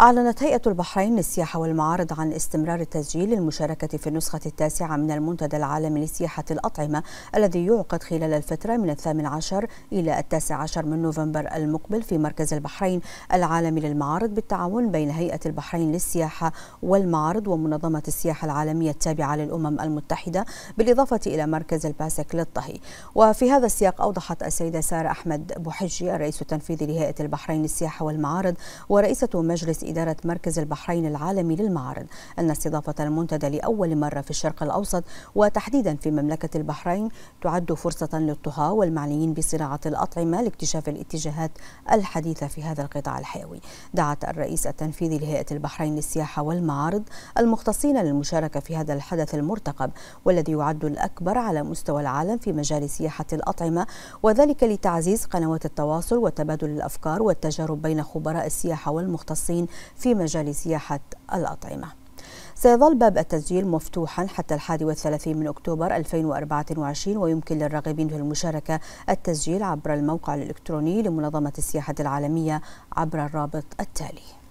أعلنت هيئة البحرين للسياحة والمعارض عن استمرار تسجيل المشاركة في النسخة التاسعة من المنتدى العالمي لسياحة الأطعمة الذي يعقد خلال الفترة من الثامن عشر إلى التاسع عشر من نوفمبر المقبل في مركز البحرين العالمي للمعارض بالتعاون بين هيئة البحرين للسياحة والمعارض ومنظمة السياحة العالمية التابعة للأمم المتحدة بالإضافة إلى مركز الباسك للطهي وفي هذا السياق أوضحت السيدة سارة أحمد بوحجي الرئيس التنفيذي لهيئة البحرين للسياحة والمعارض ورئيسة مجلس إدارة مركز البحرين العالمي للمعارض أن استضافة المنتدى لأول مرة في الشرق الأوسط وتحديدا في مملكة البحرين تعد فرصة للطهاة والمعنيين بصناعة الأطعمة لاكتشاف الاتجاهات الحديثة في هذا القطاع الحيوي دعت الرئيس التنفيذي لهيئة البحرين للسياحة والمعارض المختصين للمشاركة في هذا الحدث المرتقب والذي يعد الأكبر على مستوى العالم في مجال سياحة الأطعمة وذلك لتعزيز قنوات التواصل وتبادل الأفكار والتجارب بين خبراء السياحة والمختصين في مجال سياحة الأطعمة سيظل باب التسجيل مفتوحا حتى 31 من أكتوبر 2024 ويمكن للراغبين في المشاركة التسجيل عبر الموقع الإلكتروني لمنظمة السياحة العالمية عبر الرابط التالي